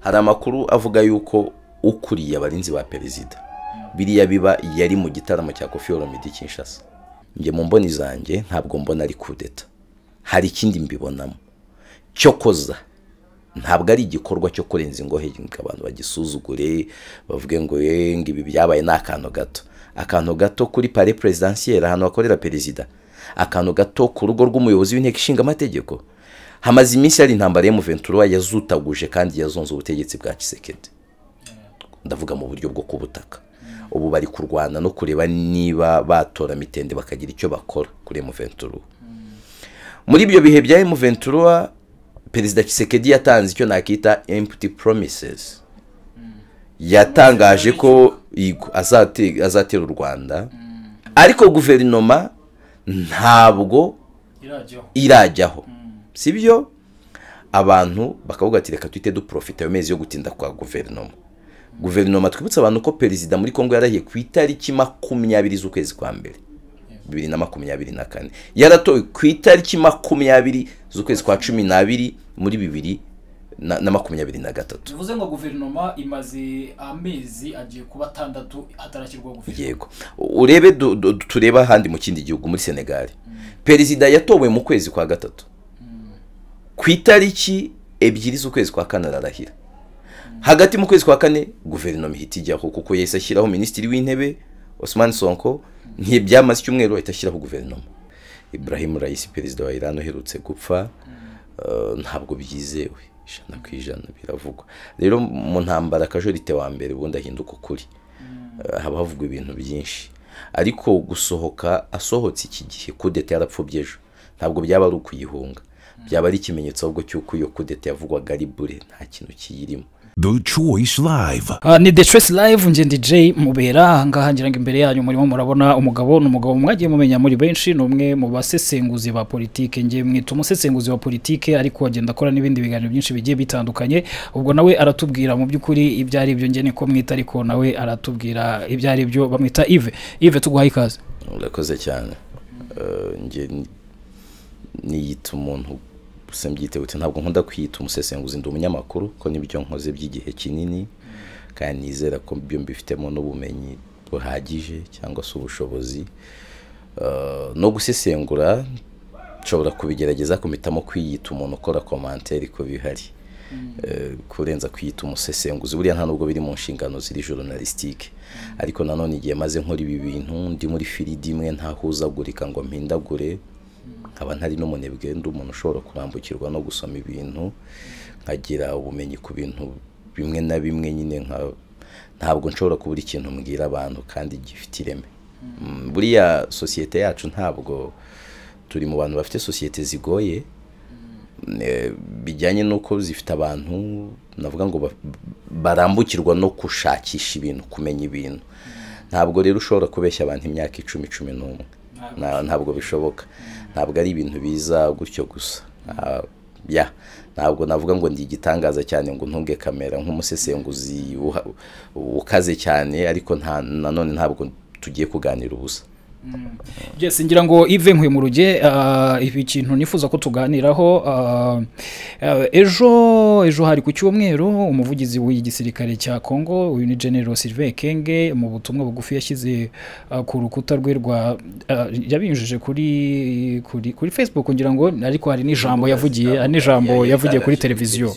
hari amakuru avuga yuko ukuriye abarinzi ba perezida biriya biba yari mu gitaramo cya kofi oromidi kinshasa njye mu mboni zanjye ntabwo mbona ari kudeta hari ikindi mbibonamo cyo koza ntabwo ari igikorwa cyo kurenza ingohe ngo abantu bagisuzugure bavuge ngo ngo ibi byabaye ni akantu gato akantu gato kuri pare perezidansiyeri ahantu hakorera perezida akantu gato ku rugo rw'umuyobozi w'inteko ishinga amategeko hamaze iminsi hari intambara yo mu yazutaguje kandi yazonze ubutegetsi bwa kisekedi ndavuga mu buryo bwo ku butaka ubu bari kurwana no kureba niba batora mitende bakagira icyo bakora kuri emuventura muri ibyo bihe bya emuventura perezida kisekedi yatanze icyo nakita emputi promises yatangaje ko azatera u rwanda ariko guverinoma ntabwo irajyaho si byo abantu bakavuga ati reka duhite duprofita ayo mezi yo gutinda kwa guverinoma guverinoma twibutse abantu ko perezida muri congo yarahiye ku itariki makumyabiri z'ukwezi kwa mbere bibiri na makumyabiri na kane yaratowe ku itariki makumyabiri z'ukwezi kwa cumi n'abiri muri bibiri na makumyabiri na gatatu bivuze ngo guverinoma imaze amezi agiye kuba atandatu hatarashyirwa guverinoma yego urebe tureba ahandi mu kindi gihugu muri senegali mm. perezida yatowe mu kwezi kwa gatatu ku itariki ebyiri z'ukwezi kwa kane ararahira hagati mu kwezi kwa kane guverinoma ihita ijyaho kuko yahise ashyiraho minisitiri w'intebe Osman Sonko ntibyamaze icyumweru ahita ashyiraho guverinoma Ibrahim Raisi perezida wa Iran uherutse gupfa eh, ntabwo byizewe ijana ku ijana biravugwa rero mu ntambara akajorite wa mbere ubundi ahinduka ukuri eh, haba havugwa ibintu byinshi ariko gusohoka asohotse iki gihe kudeta yarapfubye ejo ntabwo byaba ari ukuyihunga byaba ari ikimenyetso ahubwo cy'uko iyo kudeta yavugwaga ari bure nta kintu kiyirimo the choice live ah, ni the choice live ngende jay mubera ahangaha ngira ngo imbere yanyu murimo murabona umugabo ni umugabo mwagiye mumenya muri benshi ni umwe mu basesenguzi ba politiki ngiye mwita umusesenguzi wa politiki ariko agenda akora n'ibindi biganiro byinshi bigiye bitandukanye ubwo nawe aratubwira mu by'ukuri ibyo ari byo ngene ko mwita ariko nawe aratubwira ibyo ari byo bamwita ive ive tuguhaye ikaze urakoze cyane eh, nge niyita umuntu gusa mbyitebutse ntabwo nkunda kwiyita umusesenguzi ndi umunyamakuru ko nibyo nkoze by'igihe kinini kandi nizera ko byo mbifitemo n'ubumenyi buhagije cyangwa se ubushobozi eh, no gusesengura nshobora kubigerageza kumitamo kwiyita umuntu ukora komantere ko bihari eh, kurenza kwiyita umusesenguzi buriya nta nubwo biri mu nshingano ziri journalistique ariko nanone igihe maze nkora ibi bintu ndi muri firidi imwe ntahuzagurika ngo mpindagure nkaba ntari n'umunebwe ndi umuntu ushobora kurambukirwa no gusoma ibintu nkagira ubumenyi ku bintu bimwe na bimwe nyine nka ntabwo nshobora kubura ikintu mbwira abantu kandi gifite ireme mm, buriya sosiyete yacu ntabwo turi mu bantu bafite sosiyete zigoye mm. eh, bijyanye n'uko zifite abantu navuga ngo barambukirwa no gushakisha ibintu kumenya ibintu mm. ntabwo rero ushobora kubeshya abantu imyaka icumi cumi n'umwe ntabwo bishoboka ntabwo ari ibintu biza gutyo gusa ah, ya ntabwo navuga ngo ndi igitangaza cyane ngo ntunge kamera nk'umusesenguzi ukaze cyane ariko nanone ntabwo tugiye kuganira ubusa Mm. ngira ngo ive nkwe mu ruge uh, ibi kintu nifuza ko tuganiraho uh, uh, ejo ejo hari ku cyumweru umuvugizi w'igisirikare cya congo uyu ni general Sylvain kenge mu butumwa bugufi yashyize ku rukuta rwe rwa yabinyujije kuri kuri facebook ngira ngo ariko hari n'ijambo yavugiye n'ijambo yavugiye kuri televiziyo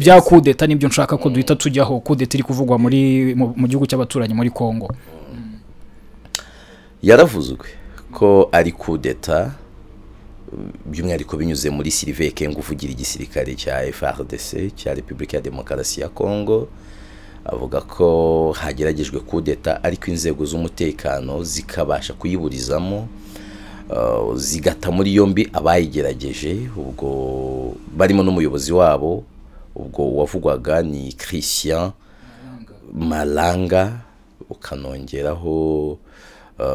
bya kudeta nibyo nshaka ko duhita tujyaho kudeta iri kuvugwa muri mu gihugu cy'abaturanyi muri congo yaravuzwe ko ari kudeta by'umwihariko binyuze muri siriveke ngo uvugira igisirikare cya FRDC cya repubulika ya demokarasi ya kongo avuga ko hageragejwe kudeta ariko inzego z'umutekano zikabasha kuyiburizamo uh, zigata muri yombi abayigerageje ubwo barimo n'umuyobozi wabo ubwo wavugwaga ni christian malanga ukanongeraho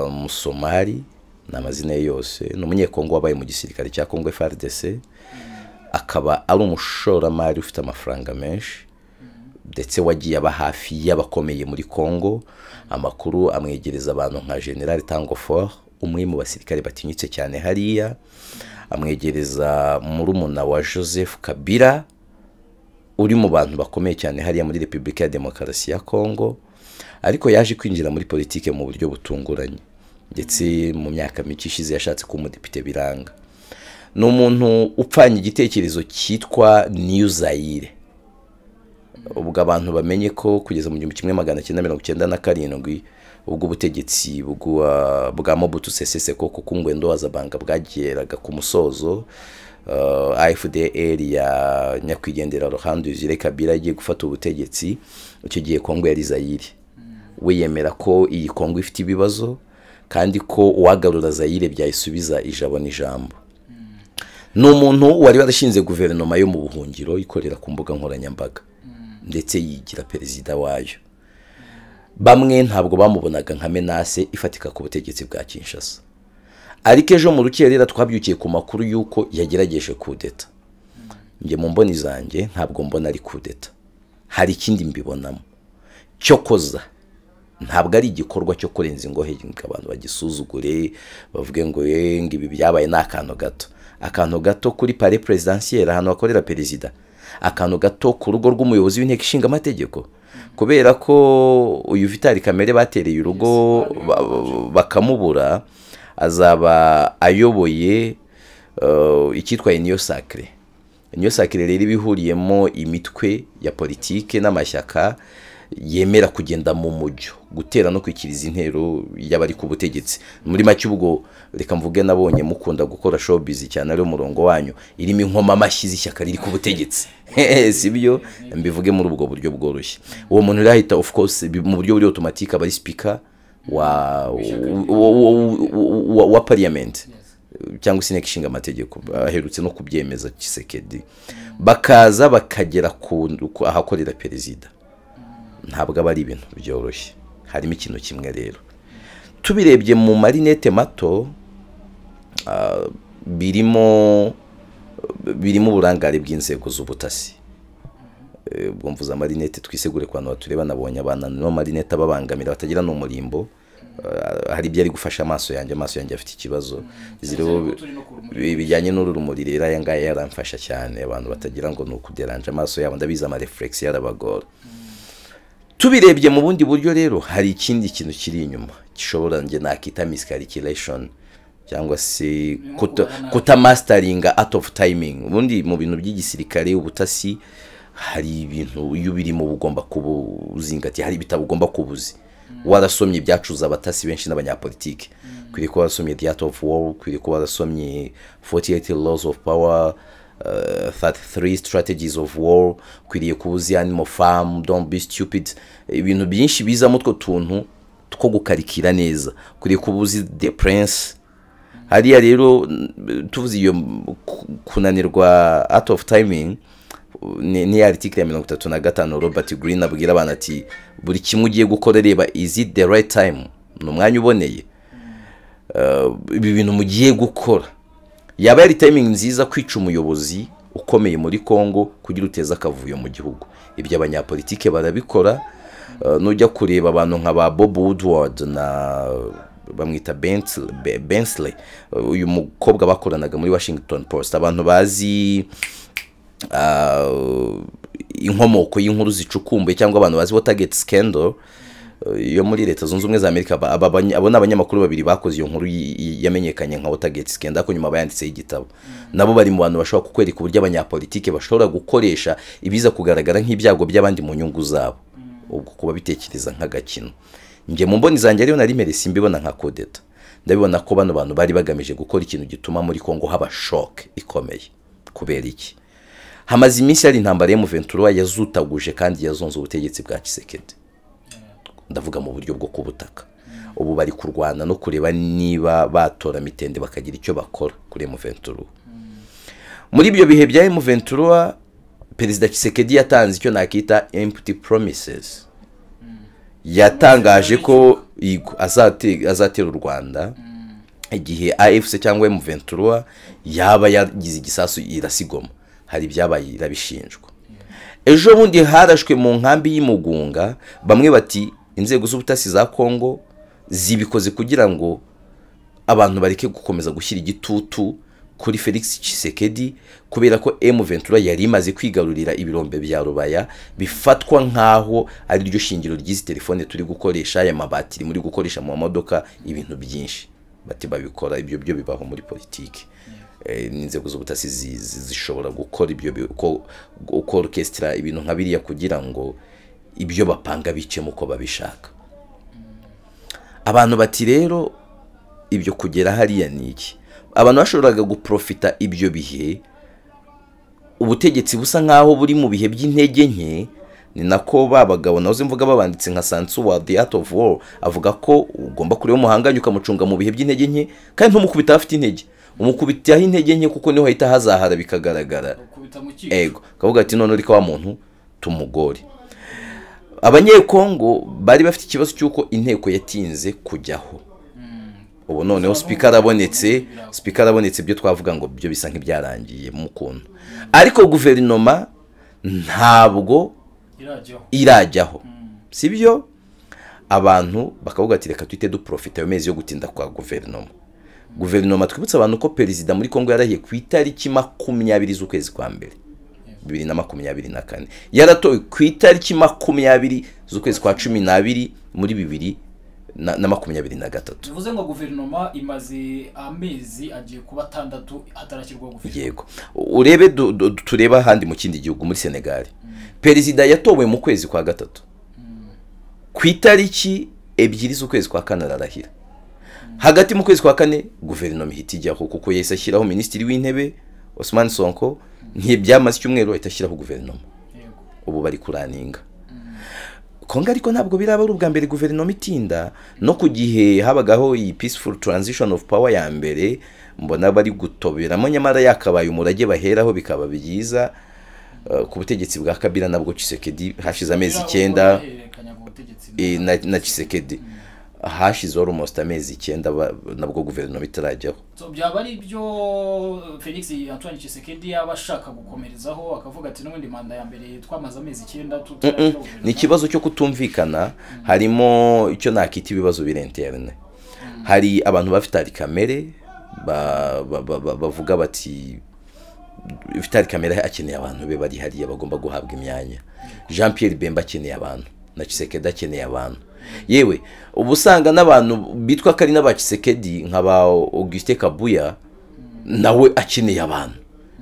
umusomali um, ni amazina ye yose ni umunyekongo wabaye mu gisirikare cya kongo frdc akaba ari umushoramari ufite amafaranga menshi ndetse wagiye aba hafi y'abakomeye muri congo amakuru amwegereza abantu nka general tangofort umwe mu basirikare batinyutse cyane hariya amwegereza murumuna wa joseph kabila uri mu bantu bakomeye cyane hariya muri repubulika ya demokarasi ya congo ariko yaje kwinjira muri politiki mu buryo butunguranye ndetse mu myaka mike ishize yashatse kuba umudepite biranga ni umuntu upfanye igitekerezo cyitwa niyu zayire ubwo abantu bamenye ko kugeza mu gihumbi kimwe magana cyenda mirongo icyenda na karindwi ubwo ubutegetsi bwa mobutu sesese koko kungwendo wazabanga bwageraga ku musozo uh, afdr ya nyakwigendera ruhande yuzire kabira agiye gufata ubutegetsi icyo gihe kongo yari zayire we yemera ko iyi kongo ifite ibibazo kandi ko uwagarura zayire byayisubiza ijabo n'ijambo hmm. ni umuntu wari warashinze guverinoma yo mu buhungiro ikorera ku mbuga nkoranyambaga hmm. ndetse yigira perezida wayo bamwe ntabwo bamubonaga nka menase ifatika ku butegetsi bwa kinshasa ariko ejo mu rukerera twabyukiye ku makuru y'uko yagerageje kudeta hmm. njye mu mboni zanjye ntabwo mbona ari kudeta hari ikindi mbibonamo cyo koza ntabwo ari igikorwa cyo kurenza ingohe ngo abantu bagisuzugure bavuge ngo eh, ngo ibi byabaye ni akantu gato akantu gato kuri pare perezidansiyeri ahantu hakorera perezida akantu gato ku rugo rw'umuyobozi w'inteko ishinga amategeko kubera ko uyu vitali kamere batereye urugo bakamubura azaba ayoboye eh, icyitwa iniyo sakire iniyo sakire rero iba ihuriyemo imitwe ya politiki n'amashyaka yemera kugenda mu mujyo gutera no kwikiriza intero y'abari ku butegetsi muri make ubwo reka mvuge nabonye mukunda gukora showbiz cyane ari umurongo wanyu irimo inkoma amashyize ishyaka riri ku butegetsi eh, si byo mbivuge muri ubwo buryo bworoshye uwo muntu urahita of course mu buryo buri otomatike aba ari sipika wa pariyamenti cyangwa se inteko ishinga amategeko aherutse no kubyemeza kisekedi bakaza bakagera ahakorera perezida ntabwo aba ari ibintu byoroshye harimo ikintu kimwe rero tubirebye mu marinete mato ah, birimo birimo uburangare bw'inzego z'ubutasi eh, ubwo mvuze amarinete twisegure ku bantu batureba nabonye abana nibo marinete ababangamira batagira n'umurimbo ah, hari ibyo ari gufasha amaso yanjye amaso yanjye afite ikibazo bijyanye n'urumuri rero aya ngaya yaramfasha cyane abantu batagira ngo ni ukuderanje amaso yabo ndabizi amarefuregisi yarabagora tubirebye mu bundi buryo rero hari ikindi kintu kiri inyuma gishobora njye nakita misikarikiration cyangwa se kutamasitaringa out of timing ubundi mu bintu by'igisirikare ubutasi hari ibintu iyo ubirimo uba ugomba kubuzingatiye hari ibitabo ugomba kubuzi mm. warasomye ibyacuza abatasi benshi n'abanyapolitike ukwiriye mm. kuba warasomye the art of war kuba warasomye forty eight laws of power Uh, three strategies of war ukwiriye kuba uzi animo famu don't be stupid ibintu byinshi bizamo utwo tuntu two gukarikira neza ukwiriye kuba uzi the prince hariya rero tuvuze iyo kunanirwa out of timing niya aritikiri ya mirongo itatu na gatanu robert green abwira abantu ati buri kimwe ugiye gukora reba is it the right time ni umwanya uboneye uh, ibi bintu mugiye gukora yaba yari tayimingi nziza kwica umuyobozi ukomeye muri congo kugira uteze akavuyo mu gihugu ibyo abanyapolitike barabikora eh, nujya kureba abantu nka ba bob woodward na bamwita bensley uyu mukobwa bakoranaga muri washington post abantu bazi eh, inkomoko y'inkuru zicukumbuye cyangwa abantu bazi watergate scandal yo muri leta zunze ubumwe za amerika abo ni abanyamakuru babiri bakoze iyo nkuru yamenyekanye nka watergate scandal ariko nyuma bayanditseho igitabo mm. nabo bari mu bantu bashobora kukwereka uburyo abanyapolitike bashobora gukoresha ibiza kugaragara nk'ibyago by'abandi mu nyungu zabo mm. ubwo kuba bitekereza nk'agakino njye mu mboni zanjye rero nari mere simbibona nka kodeta ndabibona ko bano bantu bari bagamije gukora ikintu gituma muri kongo haba shoke ikomeye kubera iki hamaze iminsi hari intambara y'umuventura yazutaguje kandi yazonze ubutegetsi bwa kisekedi ndavuga mu buryo bwo ku butaka ubu bari kurwana no kureba niba batora mitende bakagira icyo bakora kuri emuventuru muri ibyo bihe bya emuventuru perezida kisekedi yatanze icyo nakita emputi promises yatangaje ko azatera u rwanda igihe afc cyangwa emuventuru yaba yagize igisasu irasigoma hari ibyabaye irabishinjwa ejo bundi harashwe mu nkambi y'umugunga bamwe bati inzego z'ubutasi za kongo zibikoze kugira ngo abantu bareke gukomeza gushyira igitutu kuri felix Tshisekedi kubera ko emu ventura yari imaze kwigarurira ibirombe bya rubaya bifatwa nk'aho ari ryo shingiro ry'izi telefone turi gukoresha aya mabatiri muri gukoresha mu mamodoka ibintu byinshi bati babikora ibyo byo bibaho muri politiki eh, n'inzego z'ubutasi zishobora gukora ibyo ko orukesitara ibintu nka biriya kugira ngo ibyo bapanga bicemo uko babishaka abantu bati rero ibyo kugera hariya ni iki abantu bashoboraga guprofita ibyo bihe ubutegetsi busa nk'aho buri mu bihe by'intege nke ni nako ba bagabo nawe mvuga babanditse nka sansu wa the art of war avuga ko ugomba kureba umuhanganye ukamucunga mu bihe by'intege nke kandi ntumukubita afite intege umukubitaho intege nke kuko niho hahita hazahara bikagaragara ego akavuga ati none ureka wa muntu tumugore abanyekongo bari bafite ikibazo cy'uko inteko yatinze kujyaho hmm. ubu noneho sipika arabonetse sipika arabonetse ibyo twavuga ngo byo bisa nk'ibyarangiye mu kuntu ariko guverinoma ntabwo irajyaho hmm. si byo abantu bakavuga ati reka twite duporofite ayo mezi yo gutinda kwa guverinoma hmm. guverinoma twibutse abantu ko perezida muri kongo yarahiye ku itariki makumyabiri z'ukwezi kwa mbere bibiri na makumyabiri na kane yaratowe ku itariki makumyabiri z'ukwezi kwa cumi n'abiri muri bibiri na makumyabiri na gatatu bivuze ngo guverinoma imaze amezi agiye kuba atandatu hatarashyirwa guverinoma yego urebe tureba ahandi mu kindi gihugu muri senegali mm. perezida yatowe mu kwezi kwa gatatu mm. ku itariki ebyiri z'ukwezi kwa kane ararahira hagati mu kwezi kwa kane guverinoma ihita ijyaho kuko yahise ashyiraho minisitiri w'intebe Osman sonko ntibyamaze icyumweru leta ishyiraho guverinoma ubu bari kuraninga kongo ariko ntabwo biraba ari ubwa mbere guverinoma itinda no ku gihe habagaho iyi peaceful transition of power ya mbere mbona bari gutoberamo nyamara yakabaye umurage baheraho bikaba byiza eh, ku butegetsi bwa kabira nabwo cisekedi hashize amezi icyenda eh, na cisekedi hashize almost amezi icyenda nabwo guverinoma itarajyaho byaba ari ibyo uh, felix antoine kisekedi yaba ashaka gukomerezaho akavuga ati n'ubundi manda ya mbere twamaze amezi icyenda ni ikibazo cyo kutumvikana mm. harimo icyo nakita ibibazo birenterne mm. hari abantu bafite kamere bavuga bati vitali kamera akeneye abantu be bari hariya bagomba guhabwa imyanya mm. jean Pierre bemba akeneye abantu na kisekedi akeneye abantu yewe uba usanga n'abantu bitwa ko ari n'abakisekedi nka ba augustin kabuya nawe akeneye abantu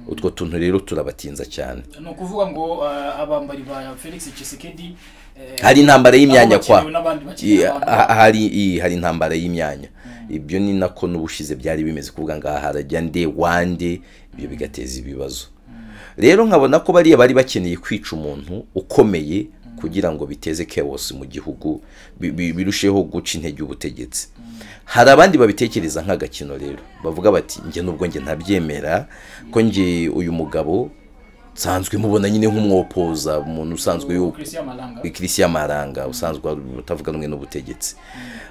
utwo tuntu rero turabatinza cyane ni ukuvuga ngo eh, abambari ba felix kisekedi eh, hari intambara y'imyanya kwa hari intambara y'imyanya hmm. ibyo ni nako n'ubushize byari bimeze kuvuga ngo aha harajya nde wande ibyo bigateza ibibazo hmm. rero nkabona ko bariya bari bakeneye kwica umuntu ukomeye kugira ngo biteze chaos mu gihugu birusheho guca intege ubutegetsi hari abandi babitekereza nk'agakino rero bavuga bati njye nubwo njye ntabyemera ko njye uyu mugabo nsanzwe mubona nyine nk'umwopoza umuntu usanzwe ikirisiya maranga usanzwe utavuga n'ubutegetsi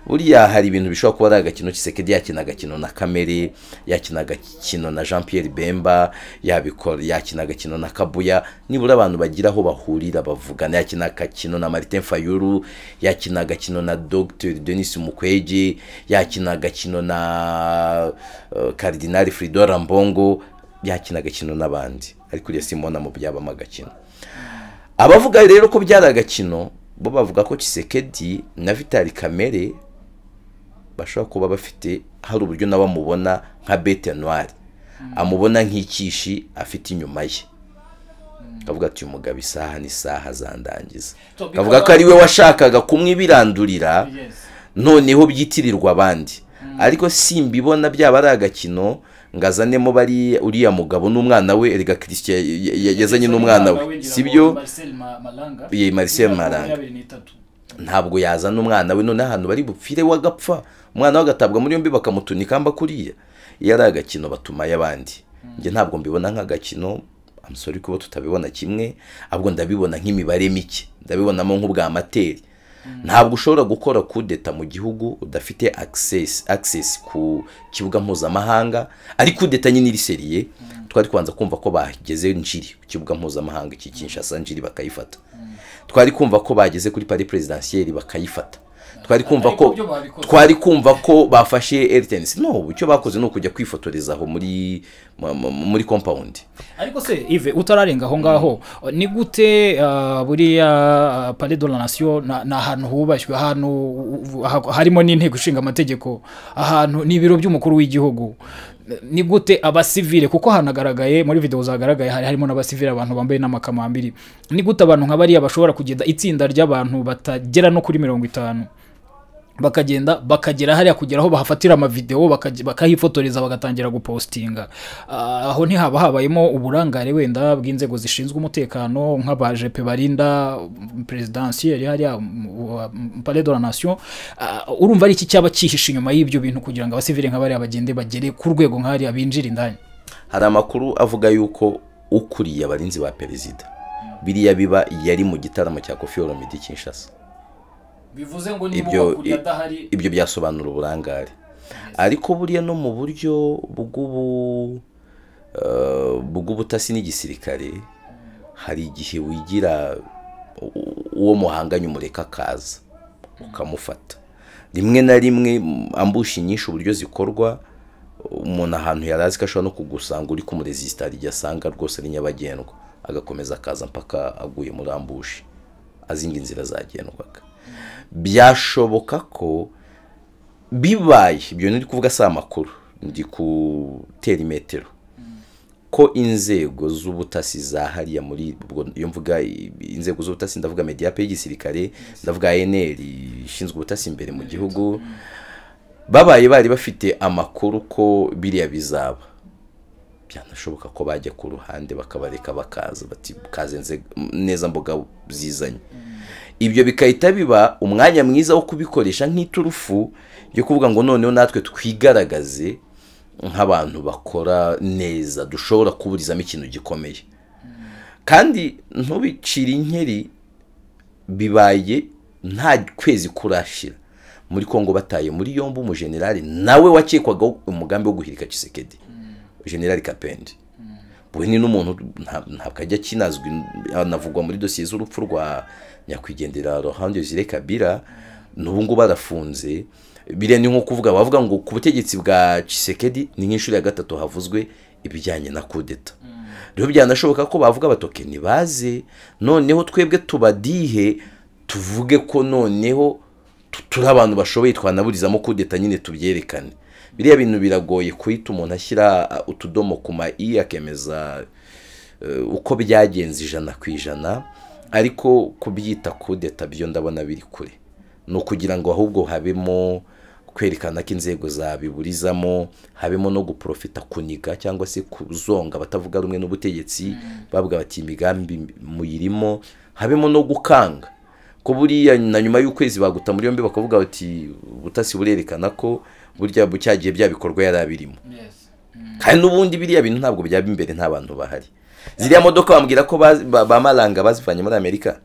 buriya hari ibintu bishobora kuba ari agakino kisekedi yakina agakino na kamere yakina agakino na jean Pierre bemba yabikora yakina agakino na kabuya nibura abantu bagira aho bahurira bavugana yakina agakino na martin fayuru yakina agakino na dr denis mukwege yakina agakino na karidinari eh, fridora mbongo byakina agakino n'abandi ariko uriya simona mu byabamo agakino abavuga rero ko byari agakino bo bavuga ko kisekedi na vitali kamere bashobora kuba bafite hari uburyo nabo amubona nka bete mm. amubona nk'ikishi afite inyuma ye akavuga mm. ati uyu mugabo isaha n'isaha zandangiza. akavuga ko ari we washakaga kumwibirandurira noneho byitirirwa abandi mm. ariko simbibona byaba ari agakino ngo azanemo bari uriya mugabo n'umwana we erega kirisya yazanye n'umwana we sibyo byo marisel maranga ntabwo yazana umwana we noneho ahantu bari bupfire wagapfa umwana we agatabwa muri yombi bakamutunika ikamba kuriya iyo ari agakino batuma ay'abandi hmm. njye ntabwo mbibona nk'agakino amusore kuba tutabibona kimwe ahubwo ndabibona nk'imibare mike ndabibonamo nk'ubwa materi Mm. ntabwo ushobora gukora kudeta mu gihugu udafite agisesi ku kibuga mpuzamahanga ariko udeta nyine iri seriye e, mm. twari kubanza kumva ko bageze njiri ku kibuga mpuzamahanga iki kinshasa njiri bakayifata mm. twari kumva ko bageze kuri pari perezidansiyeri bakayifata twari kumva ko twari kumva ko bafashe eritenisi no icyo bakoze ni ukujya kwifotoreza aho muri muri kompawundi ariko se ive utararenga aho ngaho ni gute uh, buriya uh, pare do la nasiyo ni ahantu hubashywe ahantu harimo n'inteko ishinga amategeko ahantu ni ibiro by'umukuru w'igihugu ni gute abasivire, kuko hanagaragaye muri videwo zagaragaye hari harimo n’abasivire abantu bambaye n'amakamambiri ni gute abantu nka bariya bashobora kugenda itsinda ry'abantu batagera no kuri mirongo itanu bakagenda bakagera hariya kugera aho bahafatira amavidewo bakahifotoreza bagatangira gupositinga ah, aho ntihaba habayemo uburangare wenda bw'inzego zishinzwe umutekano nk'abajepe barinda perezidansi yari hariya pale de la nation ah, urumva ari iki cyaba cyihishe inyuma y'ibyo bintu kugira ngo abasivire nka bariya bagende bagere ku rwego nk'ahariya binjire indani hari amakuru avuga yuko ukuriye abarinzi ba perezida biriya biba yari mu gitaramo cya kofi oromidi kinshasa bivuze ngo niba uwakurya adahari ibyo byasobanura uburangare ariko buriya no mu buryo eh, bw'ubutasi n'igisirikare hari igihe wigira uwo muhanganye umureka akaza ukamufata rimwe na rimwe ambushi nyinshi uburyo zikorwa umuntu ahantu yari azi ko ashobora no kugusanga uri kumuresisitara igihe asanga rwose ari nyabagendwa agakomeza akaza mpaka aguye muri ambushi azi inzira zagendwaga byashoboka ko bibaye ibyo ni kuvuga si amakuru ndi gutera imetero ko inzego z'ubutasi zahariya muri iyo mvuga inzego z'ubutasi ndavuga mediyape y'igisirikare ndavuga eneri ishinzwe ubutasi imbere mu gihugu babaye bari bafite amakuru ko biriya bizaba byanashoboka ko bajya ku ruhande bakabareka bakaza bati kaze neza mboga zizanye ibyo bigahita biba umwanya mwiza wo kubikoresha nk'iturufu yo kuvuga ngo noneho natwe twigaragaze nk'abantu bakora neza dushobora kuburizamo ikintu gikomeye kandi ntubicire inkeri bibaye nta kwezi kurashira muri congo bataye muri yombi umujenerali nawe wakekwaga umugambi wo guhirika Kisekedi generali mm. kapendi buhini n'umuntu ntabwo ajya akinazwi anavugwa muri dosiye z'urupfu rwa nyakwigendera ruhande zire kabira n'ubu ngubu arafunze ni nko kuvuga bavuga ngo ku butegetsi bwa Chisekedi ni nk'inshuro ya gatatu havuzwe ibijyanye na kudeta mm. rero byanashoboka ko bavuga abatokeni baze noneho twebwe tubadihe tuvuge ko noneho turi abantu bashoboye twanaburizamo kudeta nyine tubyerekane biriya bintu biragoye kuhita umuntu ashyira uh, utudomo ku ma i akemeza uh, uko byagenze ijana ku ijana ariko kubyita kudeta byo ndabona biri kure ni ukugira ngo ahubwo habemo kwerekana ko inzego zabiburizamo habemo no guprofita kuniga cyangwa se kuzonga batavuga rumwe n'ubutegetsi mm. babwa bati imigambi muyirimo habemo no gukanga ko buriya na nyuma y'ukwezi baguta muri yombi bakavuga bati ubutasi burerekana ko burya bucyagiye bya bikorwa yari abirimo mm. kandi n'ubundi biriya bintu ntabwo byaba imbere nta bantu bahari ziriya modoka bambwira ko bamaranga bazivanye muri amerika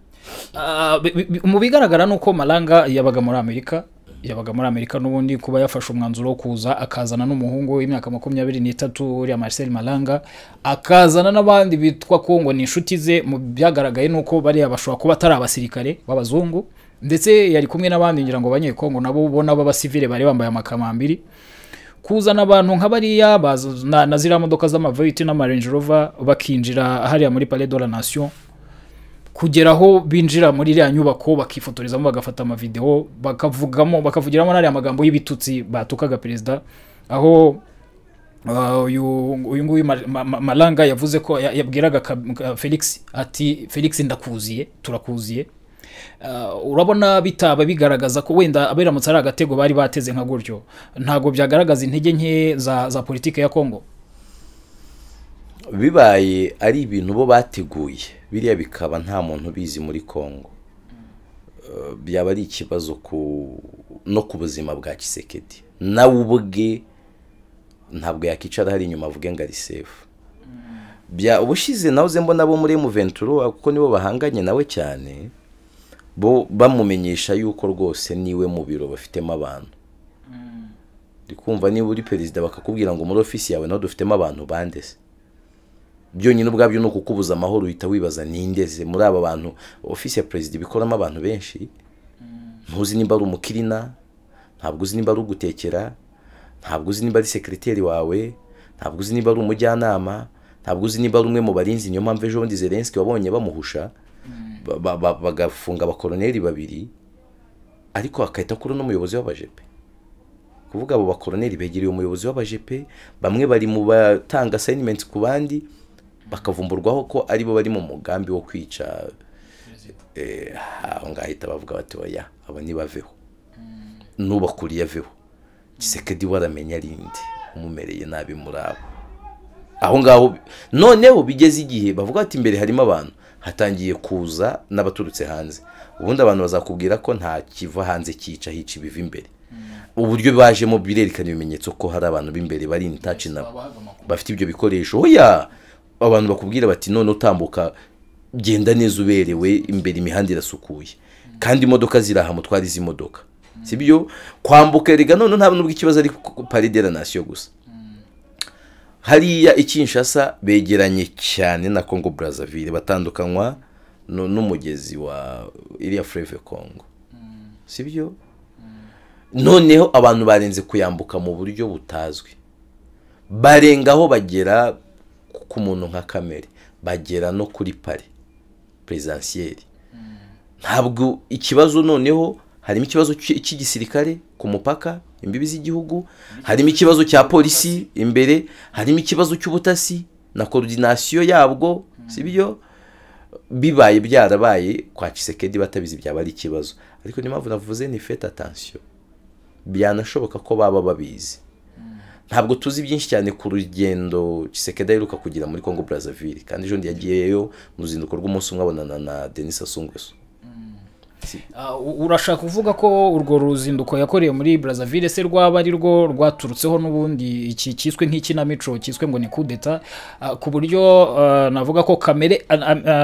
ah, mu bigaragara ni uko maranga yabaga muri amerika yabaga muri amerika n'ubundi kuba yafashe umwanzuro wo kuza akazana n'umuhungu w'imyaka makumyabiri n'itatu uriya marcel maranga akazana n'abandi bitwa kongo ni inshuti ze mu byagaragaye ni uko bariya bashobora kuba atari abasirikare b'abazungu ndetse yari kumwe n'abandi ngira ngo banyekongo nabo ubona b'abasivile bari bambaye amakamambiri kuzana abantu nk'abariya na ziriya modoka z'amavayiti n'amarenji rova bakinjira hariya muri pare de la nation kugera aho binjira muri iriya nyubako bakifotorezamo bagafata amavidewo bakavugamo bakavugiramo n'ariya magambo y'ibitutsi batukaga perezida aho uh, uyu nguyu maranga yavuze ko yabwiraga felix ati felix ndakuziye turakuziye Eh, urabona bitaba bigaragaza ko wenda abiramutse ari agatego bari bateze nka gutyo ntabwo byagaragaza intege nke za politiki ya kongo bibaye ari ibintu bo bateguye biriya bikaba nta muntu ubizi muri kongo eh, byaba ari ikibazo no ku buzima bwa kisekedi nawe ubwe ntabwo yakicara hari inyuma avuge ngo ari sefu ubushize nawe uze mbona bo muri muventuro kuko nibo bahanganye nawe cyane bo bamumenyesha yuko rwose niwe mu biro bafitemo abantu ndi kumva niba uri perezida bakakubwira ngo muri ofisi yawe nawe dufitemo abantu bandeze byonyine ubwabyo ni ukukubuza amahoro uhita wibaza nindeze muri aba bantu ofisi ya perezida ibikoramo abantu benshi ntuzi nimba ari umukirina ntabwo uzi nimba ari ugutekera ntabwo uzi nimba ari sekiriteri wawe ntabwo uzi nimba ari umujyanama ntabwo uzi nimba ari umwe mu barinzi niyo mpamvu ejo bundi zelenski wabonye bamuhusha bagafunga abakoroneri babiri ariko hakahita kuri n'umuyobozi w'abajepe kuvuga abo bakoroneri begereye umuyobozi w'abajepe bamwe bari mu batanga sayinimenti ku bandi bakavumburwaho ko aribo bari mu mugambi wo kwica eh, aho ngahita bavuga bati oya aba ntibaveho n'ubakuriye aveho gisekedi waramenya arinde umumereye nabi muri abo aho ngaho noneho bigeze igihe bavuga ati imbere harimo abantu hatangiye kuza n'abaturutse hanze ubundi abantu bazakubwira ko nta kiva hanze cyica hica ibiva imbere uburyo bajemo birerekana ibimenyetso ko hari abantu b'imbere bari intaci nabo bafite ibyo bikoresho oya abantu bakubwira bati none utambuka genda neza uberewe imbere imihanda irasukuye kandi imodoka ziraha mutwara izi modoka si byo kwambuka erega none nta n'ubwo ikibazo ari paride na nasiyo gusa hariya i Kinshasa begeranye cyane na congo brazzaville batandukanywa n'umugezi wa iriya fureve congo mm. si byo mm. noneho abantu barenze kuyambuka mu buryo butazwi barengaho bagera ku muntu nka kamere bagera no kuri pare perezansiyeri mm. ntabwo ikibazo noneho harimo ikibazo cy'igisirikare ku mupaka imbibi z'igihugu harimo ikibazo cya polisi imbere harimo ikibazo cy'ubutasi na korodinasiyo yabwo hmm. si byo bibaye byarabaye kwa Kisekedi batabizi byaba ari ikibazo ariko niyo mpamvu navuze ni fete atansiyo byanashoboka ko baba babizi hmm. ntabwo tuzi byinshi cyane ku rugendo Kisekedi aheruka kugira muri congo Brazzaville kandi ejo yagiyeyo mu ruzinduko rw'umunsi umwe abonana na denis asungueso Ah, urashaka kuvuga ko urwo ruzinduko yakoreye muri Brazzaville se rwaba ari rwo rwaturutseho n'ubundi iki cyiswe nk'ikinamico cyiswe ngo ni kudeta ah, ku buryo ah, navuga ko kamere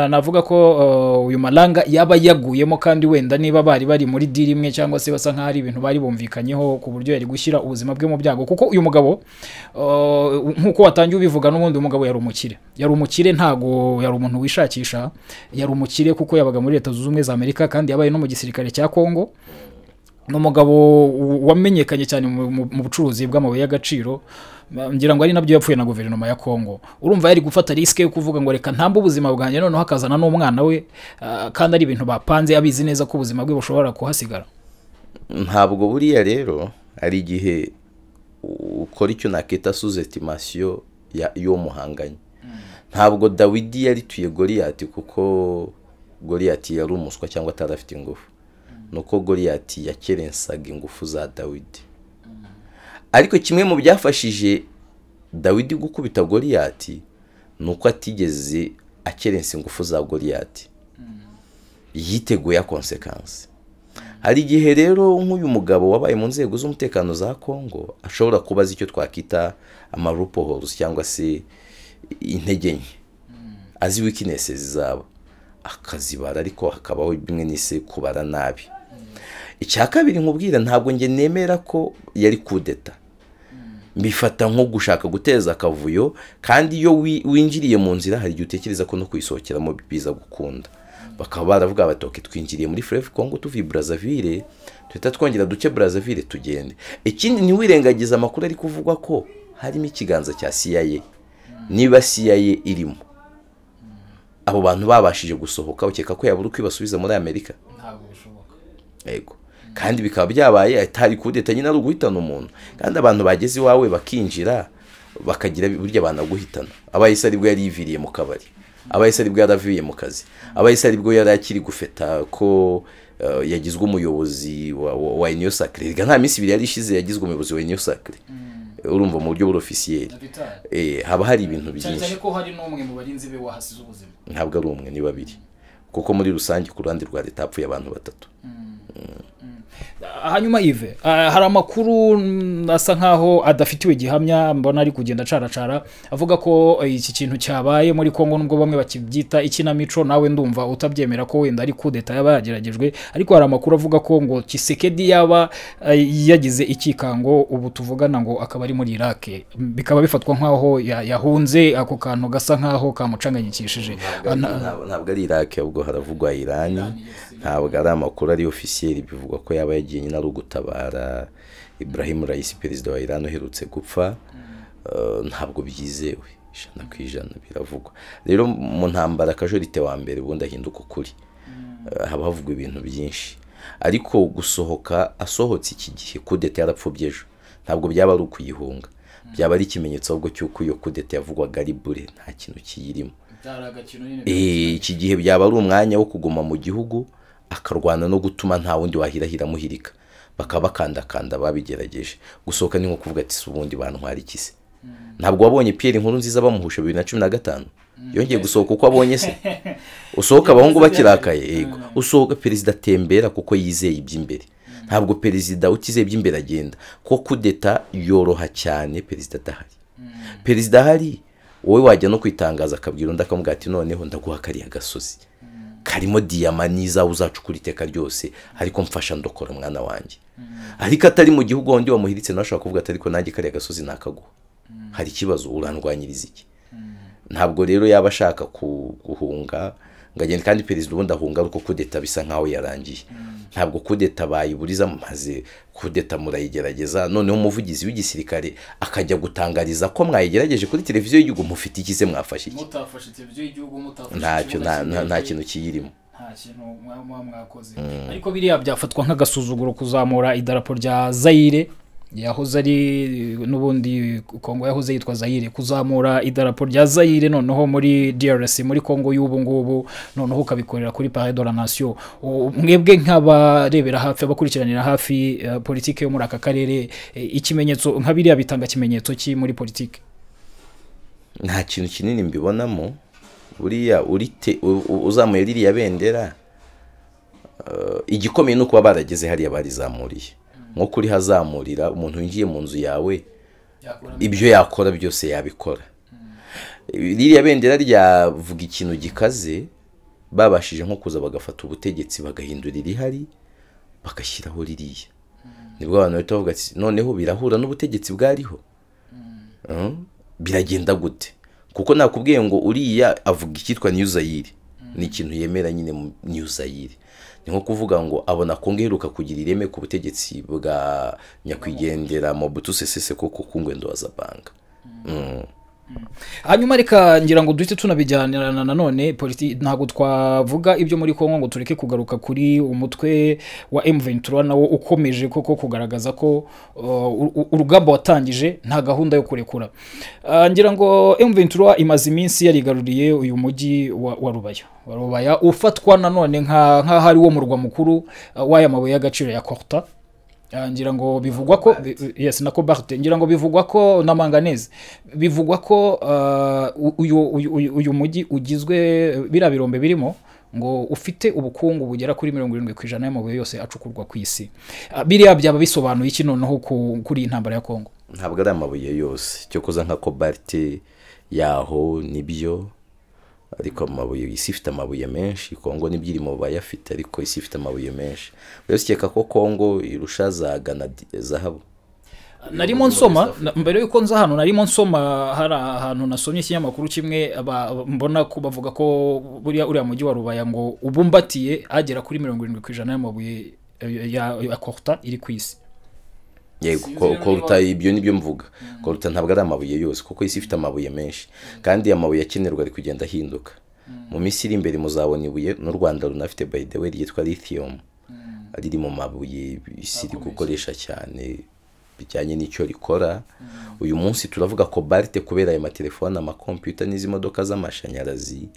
navuga ko oh, uyu malanga yaba yaguyemo kandi wenda niba bari bari muri diri imwe cyangwa se basa nk'aho ari ibintu bari bumvikanyeho ku buryo yari gushyira ubuzima bwe mu byago kuko uyu mugabo oh, nk'uko watangiye ubivuga n'ubundi mugabo yari umukire yari umukire ntago yari umuntu wishakisha yari umukire kuko yabaga muri leta zunze ubumwe za amerika kandi yabaye no mu gisirikare cya kongo ni umugabo wamenyekanye cyane mu bucuruzi bw'amabuye y'agaciro ngira ngo ari nabyo yapfuye na guverinoma ya kongo urumva yari gufata risike yo kuvuga ngo reka ntambe ubuzima bwanjye noneho akazana n'umwana we ah, kandi ari ibintu bapanze abizi neza ko ubuzima bwe bushobora kuhasigara ntabwo buriya rero hari igihe ukora icyo nakita suzetimasiyo y'uwo muhanganye mm. ntabwo dawidi yari tuye tuyegoriyati kuko goriyati yari umuswa cyangwa atari afite ingufu ni uko goriyati yakerensaga ingufu za dawidi ariko kimwe mu byafashije dawidi gukubita goriyati ni uko atigeze akerensa ingufu za goriyati yiteguye akonsekansi hari igihe rero nk'uyu mugabo wabaye mu nzego z'umutekano za congo ashobora kuba azi icyo twakwita amarupohorusi cyangwa se intege nke azi wikinesi zizaba akazibara ariko hakabaho bimwe n'isi kubara nabi icya kabiri nkubwira ntabwo njye nemera ko yari kudeta bifata nko gushaka guteza akavuyo kandi iyo winjiriye mu nzira hari igihe utekereza ko no kuyisohokeramo biza gukunda bakaba baravuga batoke twinjiriye muri furefu kongo tuvuye burazavire duhita twongera duce burazavire tugende ikindi ntiwirengagize amakuru ari kuvugwa ko harimo ikiganza cya siyaye niba siyaye irimo abo bantu babashije gusohoka ukeka ko yabura uko ibasubiza muri amerika ntabwo bishoboka kandi bikaba byabaye atari kudeta nyine ari uguhitana umuntu kandi abantu bageze iwawe bakinjira bakagira burya banaguhitana abayisi aribwo yari yiviriye mu kabari abayisi aribwo yaravuye mu kazi abayisi aribwo yari akiri gufeta ko eh, yagizwe umuyobozi wa iniyo sakire nta minsi ibiri yari ishize yagizwe umuyobozi wa iniyo sakire mm. urumva mu buryo burofisiyeri eh, haba hari ibintu byinshi ntabwo ari umwe ni babiri kuko muri rusange ku ruhande rwa leta hapfuye abantu batatu hmm. Hmm. hanyuma yive eh, hari amakuru asa nkaho adafitiwe gihamya mbona ari kugenda acaracara avuga ko iki kintu cyabaye muri congo nubwo bamwe bakibyita ikinamico nawe ndumva utabyemera ko wenda ari kudeta yaba yageragejwe ariko hari amakuru avuga ko ngo kisekedi yaba eh, yagize ikikango ubu tuvugana ngo akaba ari muri irake bikaba bifatwa nkaho yahunze ako kantu gasa nkaho kamucanganyikishije ntabwo ari irake ubwo haravugwa irani ntabwo ari amakuru ari ofisiyeri bivugwa ko yaba yagiye nyine ari ugutabara ibrahim Raisi perezida wa Iran uherutse gupfa uh, ntabwo byizewe ijana ku ijana biravugwa rero mu ntambara akajorite wa mbere ubundi ahinduka ukuri uh, haba havugwa ibintu byinshi ariko gusohoka asohotse iki gihe kudeta yarapfubye ejo ntabwo byaba ari ukuyihunga byaba ari ikimenyetso ahubwo cy'uko iyo kudeta yavugwaga ari bure nta kintu kiyirimo eh, iki gihe byaba ari umwanya wo kuguma mu gihugu akarwana no gutuma nta wundi wahirahira amuhirika bakaba bakandakanda babigerageje gusohoka ni nko kuvuga ati si ubundi bantwara ikize mm. ntabwo wabonye piyeri inkuru nziza bamuhusha bibiri na cumi na gatanu mm. yongeye gusohoka uko abonye se usohoka abahungu bakirakaye yego usohoka perezida atembera kuko yizeye iby'imbere mm. ntabwo perezida ukizeye iby'imbere agenda kuko kudeta yoroha cyane perezida adahari perezida ahari wowe wajya no kwitangaza akabwira undi akamubwira ati noneho ndaguha kariya gasozi karimo diyama n'izawe kuri iteka ryose ariko mfasha ndokora umwana wanjye ariko atari mu gihugu wundi wamuhiritse nawe ashobora kuvuga ati ariko nanjye kariya gasozi nakaguha hari ikibazo urandwanyiriza iki ntabwo rero yaba ashaka guhunga ngagenda kandi perezida ubundi ahunga ariko kudeta bisa nkaho yarangiye ntabwo kudeta bayiburiza maze kudeta murayigerageza noneho umuvugizi w'igisirikare akajya gutangariza ko mwayigerageje kuri televiziyo y'igihugu mufite iki se mwafashe iki ntacyo nta kintu kiyirimo nta kintu mwakoze mm. ariko biriya byafatwa nk'agasuzuguro kuzamura idarapo rya zayire yahoze ari n'ubundi kongo yahoze yitwa zayire kuzamura idarapo rya zayire noneho muri drc muri kongo y'ubu ngubu noneho ukabikorera kuri pare de la nation mwebwe nk'abarebera hafi abakurikiranira hafi eh, politiki yo muri aka karere eh, ikimenyetso nka biriya bitanga ikimenyetso ki muri politiki nta kintu kinini mbibonamo buriya uzamuye ririya bendera eh, igikomeye ni ukuba barageze hariya barizamuriye nko kuri hazamurira umuntu winjiye mu nzu yawe ibyo yakora byose yabikora ririya bendera ryavuga ikintu gikaze babashije nko kuza bagafata ubutegetsi bagahindura irihari bagashyiraho ririya hmm. nibwo abantu bahita bavuga ati noneho birahura n'ubutegetsi bwariho hmm. Hmm? biragenda gute kuko nakubwiye ngo uriya avuga icyitwa niyuzayire ni ikintu yemera nyine niyuzayire ni nko kuvuga ngo abona kongo iheruka kugira ireme ku butegetsi bwa nyakwigendera mobutu sesese koko kungwe ndoza banga mm. mm. Mm. hanyuma reka ngira ngo duhite tunabijyanirana nanone polisi ntabwo twavuga ibyo muri kongo ngo tureke kugaruka kuri umutwe wa M23 nawo ukomeje koko kugaragaza ko uh, urugamba watangije nta gahunda yo kurekura uh, ngira ngo m imaze iminsi yarigaruriye uyu mujyi wa Rubaya Rubaya ufatwa nanone nk'aho ari wo murwa mukuru uh, w'aya mabuye y'agaciro ya Kota. Ah, ngira ngo bivugwa ko yes na cobalt ngira ngo bivugwa ko na manganese bivugwa ko ah, uyu mujyi ugizwe biriya birombe birimo ngo ufite ubukungu bugera kuri mirongo irindwi ku ijana y'amabuye yose acukurwa ku isi ah, biriya byaba bisobanuye iki noneho kuri iyi ntambara ya kongo ntabwo ari amabuye yose cyo kuza nka kobalite yaho nibyo ariko amabuye isi ifite amabuye menshi kongo nibyo iri mu bayafite ariko isi ifite amabuye menshi buri wese ukeka ko kongo irusha za gana zahabu narimo nsoma mbere yuko nza hano narimo nsoma hari ahantu nasomye ikinyamakuru kimwe mbona ko bavuga ko buriya uriya mujyi wa rubaya ngo ubumbatiye agera kuri mirongo irindwi ku ijana y'amabuye ya koruta iri ku isi yego koruta ibyo ni byo mvuga mm. koruta ntabwo ari amabuye yose kuko isi ifite amabuye menshi mm. kandi amabuye akenerwa ari kugenda ahinduka mm. mu minsi iri imbere muzabona ibuye n'u rwanda runafite bayidewe ryitwa lithium riri mu mabuye isi iri gukoresha cyane bijyanye n'icyo rikora uyu munsi turavuga kobalite kubera ayo matelefone amakompiyuta n'izi modoka z'amashanyarazi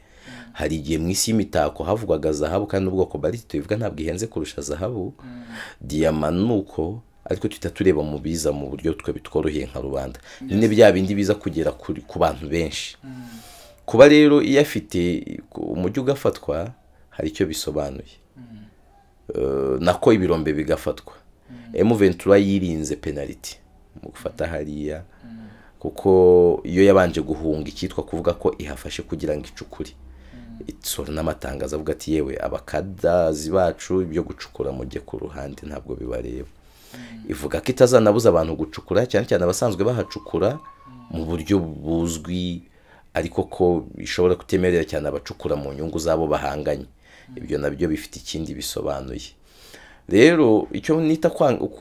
hari igihe mu isi y'imitako havugwaga zahabu kandi n'ubwoko barite tubivuga ntabwo ihenze kurusha zahabu diyama ni uko ariko tuhita tureba mu biza mu buryo twe bitworoheye nka rubanda nyine bya bindi biza kugera ku bantu benshi mm. kuba rero iyo afite umujyi ugafatwa hari icyo bisobanuye mm. eh, nako ibirombe bigafatwa mm. emuventura yirinze penaliti mu gufata hariya kuko iyo yabanje guhunga icyitwa kuvuga ko ihafashe kugira ngo icukure isora n'amatangazo avuga ati yewe abakadazi bacu ibyo gucukura mujye ku ruhande ntabwo bibareba ivuga ko itazanabuza abantu gucukura cyane cyane abasanzwe bahacukura mu buryo buzwi ariko ko bishobora kutemerera cyane abacukura mu nyungu zabo bahanganye ibyo nabyo bifite ikindi bisobanuye rero icyo nita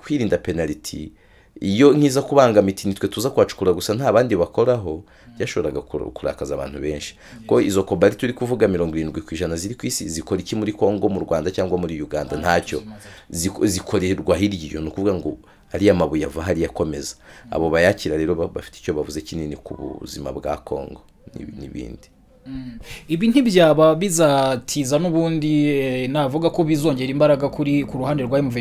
kwirinda penaliti iyo nkiza kubangamiye nitwe tuza kuhacukura gusa nta bandi bakoraho byashoboraga kurakaza abantu benshi ko izo kobari turi kuvuga mirongo irindwi ku ijana ziri ku isi zikora iki muri congo mu rwanda cyangwa muri uganda ntacyo zikorerwa hirya iyo ni ukuvuga ngo ariya mabuye ava hariya akomeza abo bayakira rero bafite icyo bavuze kinini ku buzima bwa congo n'ibindi Mm. ibi ntibyaba bizatiza n'ubundi eh, navuga ko bizongera imbaraga kuri ku ruhande rwa m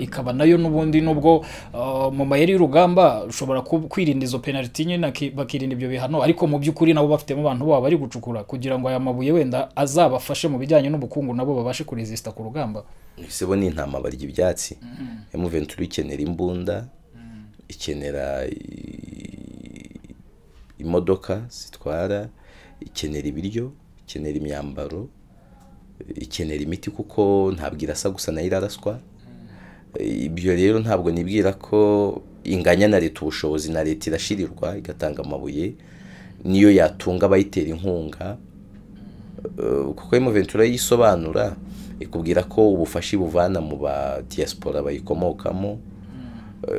ikaba nayo n'ubundi nubwo oh, mu mayeri y'urugamba ushobora kwirinda izo penaliti nyine bakirinda ibyo bihano ariko mu by'ukuri nabo bafitemo abantu babo bari gucukura kugira ngo aya mabuye wenda azabafashe mu bijyanye n'ubukungu nabo babashe kuresisita ku rugamba isebo ni intama barya ibyatsi mm-hmm. m ikenera imbunda mm. ikenera imodoka zitwara ikenera ibiryo ikenera imyambaro ikenera imiti kuko ntabwo irasa gusa nayo iraraswa ibyo rero ntabwo nibwira ko inganya na leta ubushobozi na leta irashirirwa igatanga amabuye niyo yatunga abayitera inkunga kuko ventura yisobanura ikubwira ko ubufasha buvana mu ba diaspora bayikomokamo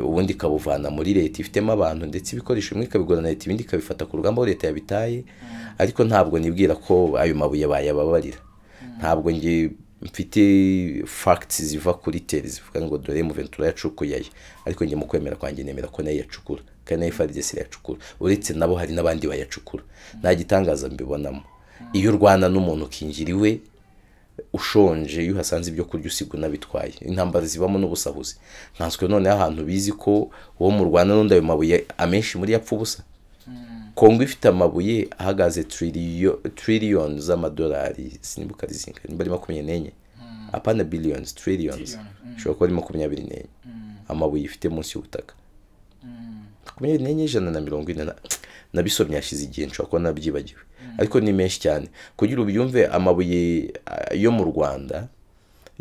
ubundi ikabuvana muri leta ifitemo abantu ndetse ibikoresho bimwe ikabigura na leta ibindi ikabifata ku rugamba aho leta yabitaye mm. ariko ntabwo nibwira ko ayo mabuye bayababarira mm. ntabwo nge mfite fagiti ziva kuri teri zivuga ngo dore muventura yacukuye aya ariko njye mu kwemera kwanjye nemera ko nayo yacukura kandi nayo faridesi yacukura uretse nabo hari n'abandi bayacukura mm. nta gitangaza mbibonamo iyo urwana n'umuntu ukingira iwe ushonje iyo uhasanze ibyo kurya usiga unabitwaye intambara zibamo n'ubusahuzi nkanswe noneho ahantu bizi ko uwo mu rwanda n'undi ayo mabuye amenshi muri yapfa ubusa kongo hmm. ifite amabuye ahagaze tiririyoni z'amadolari simbuka rizinga nimba ari makumyabiri n'enye hmm. apana biliyoni tiririyoni ishobora hmm. kuba ari makumyabiri n'enye amabuye ifite munsi y'ubutaka makumyabiri n'enye ijana na mirongo ine na nabisomye hashize igihe nshobora kuba nabyibagiwe ariko ni menshi cyane kugira ubyumve amabuye ah, yo mu rwanda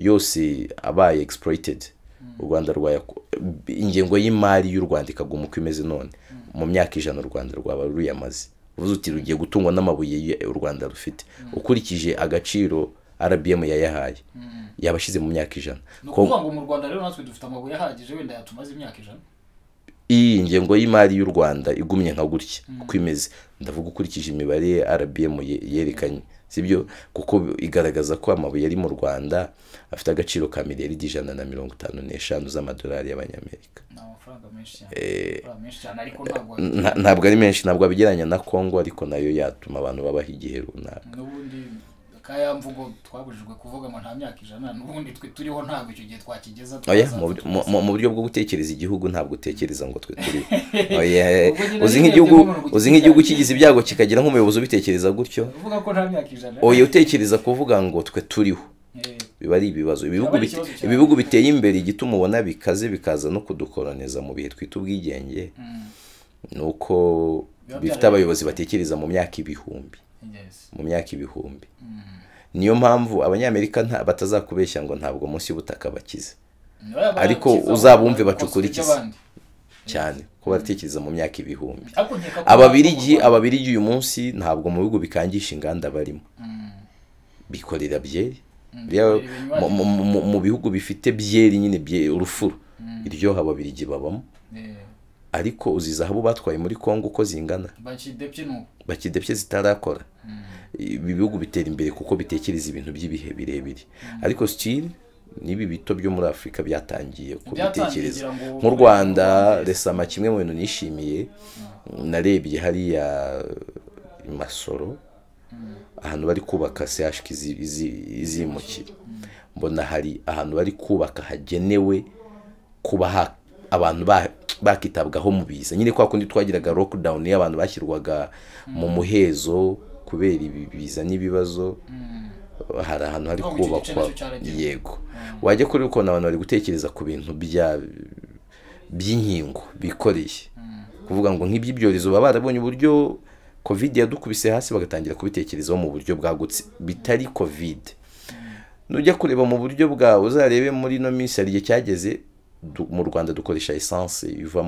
yose abaye egisipuroyitedi u rwanda ingengo y'imari y'u rwanda ikaguma uko imeze none mu myaka ijana u rwanda rwaba ruyamaze uvuze uti rugiye gutungwa n'amabuye u rwanda rufite ukurikije agaciro rbm yayahaye yabashyize mu myaka ijana ni ukuvuga ngo mu rwanda rero natwe dufite amabuye ahagije wenda yatumaze imyaka ijana iyi ngengo y'imari y'u rwanda igumye nka gutya mm. uko imeze ndavuga ukurikije imibare rbm yerekanye sibyo kuko igaragaza ko amabuye ari mu rwanda afite agaciro ka miliyaridi ijana na mirongo itanu n'eshanu z'amadolari y'abanyamerika eh, ntabwo ari menshi ntabwo abigeranya na kongo ariko nayo yatuma abantu babaho igihe runaka kaya mvugo twabujijwe kuvuga ngo nta myaka ijana n'ubundi twe turiho ntabwo icyo gihe twakigeza oh mu buryo bwo gutekereza igihugu ntabwo utekereza ngo twe turiho oh uzi nk'igihugu nkigihugu kigize ibyago kikagira nk'umuyobozi ubitekereza gutyo oye oh utekereza kuvuga ngo twe turiho eh. biba ari ibibazo ibihugu biteye imbere igituma ubona bikaze bikaza no kudukoraneza mu bihe twita ubwigenge mm. ni uko bifite abayobozi batekereza mu myaka ibihumbi mu myaka ibihumbi mm. niyo mpamvu abanyamerika batazakubeshya ngo ntabwo munsi y'ubutaka bakize ariko uzabumve bacukurikiza cyane ko baratekereza mu myaka ibihumbi ababirigi ababirigi uyu munsi ntabwo mu bihugu bikangisha inganda barimo mm. bikorera byeri mm, mu bihugu bifite byeri nyine urufuro iryo ababirigi babamo ariko uziza abo batwaye muri congo uko zingana bakidebye zitarakora mm. ibi bihugu bitera imbere kuko bitekereza ibintu by'ibihe birebire mm. ariko sikiri n'ibi bito byo muri afurika byatangiye kubitekereza mu rwanda resama kimwe mu bintu nishimiye mm. narebye hariya masoro ahantu bari kubaka sehashike izimukira mbona hari ahantu bari kubaka hagenewe kuba abantu bakitabwaho mu biza nyine kwa kundi twagiraga lockdown y'abantu bashyirwaga mu mm. muhezo kubera ibi biza n'ibibazo mm. hari ahantu hari kubakwa yego mm. wajya kuri ukona abantu bari gutekereza ku bintu by'inkingo bikoreye kuvuga ngo nk'iby'ibyorezo baba barabonye uburyo kovide yadukubise hasi bagatangira kubitekerezaho mu buryo bwagutse bitari kovide nujya kureba mu buryo bwawe uzarebe muri ino minsi hari igihe cyageze mu rwanda dukoresha esanse iva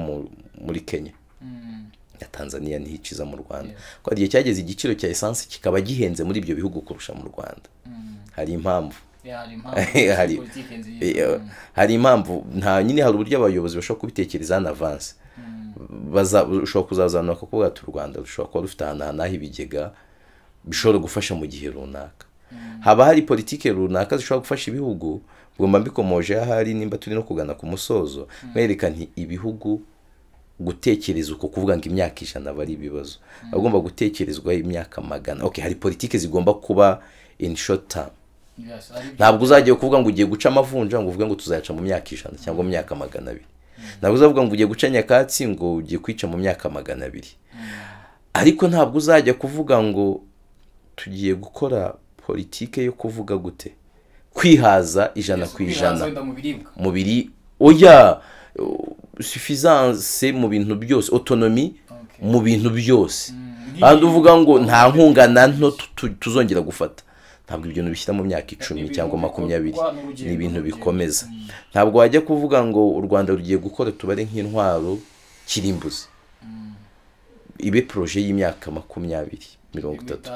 muri kenya mm. ya tanzania niho mu rwanda kuko igihe cyageze igiciro cya esanse kikaba gihenze muri ibyo bihugu kurusha mu rwanda mm. hari impamvu mm. hari impamvu nta nyine hari uburyo abayobozi bashobora kubitekereza hano avanse ushobora kuzazanura kuko bwatuma u rwanda rushobora kuba rufite ahantu hanaha ibigega bishobora gufasha mu gihe runaka haba hari politiki runaka zishobora gufasha ibihugu ngomba mbikomoje ahari nimba turi no kugana ku musozo mm. mwereka nti ibihugu gutekereza uko kuvuga ngo imyaka ijana aba ari ibibazo mm. agomba gutekerezwa imyaka magana ok hari politiki zigomba kuba in short term ntabwo uzajya kuvuga ngo ugiye guca amavunja ngo uvuge ngo tuzayaca mu myaka ijana cyangwa mu myaka magana abiri mm. ntabwo uzavuga ngo ugiye guca nyakatsi ngo ugiye kwica mu myaka magana abiri ariko ntabwo uzajya kuvuga ngo tugiye gukora politiki yo kuvuga gute kwihaza ijana ku ijana mu biri oya sufizanse mu bintu byose otonomi mu bintu byose kandi mm, uvuga ngo nta nkunga na nto tuzongera gufata ntabwo ibyo bintu bishyira mu myaka icumi cyangwa makumyabiri ni ibintu bikomeza mm. ntabwo wajya kuvuga ngo u rwanda rugiye gukora tubare nk'intwaro kirimbuzi mm. ibe poroje y'imyaka makumyabiri mirongo itatu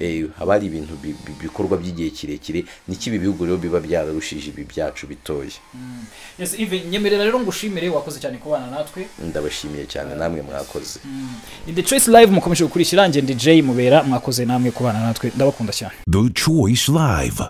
eh, haba hari ibintu bikorwa by'igihe kirekire niki ibi bihugu rero biba byararushije ibi byacu bitoya hmm. nyemerera rero ngushimire wakoze cyane kubana natwe ndabashimiye cyane eh, namwe mwakoze hmm. the choice live mukomeje gukurikira ngende jay mubera mwakoze namwe kubana natwe ndabakunda cyane the choice live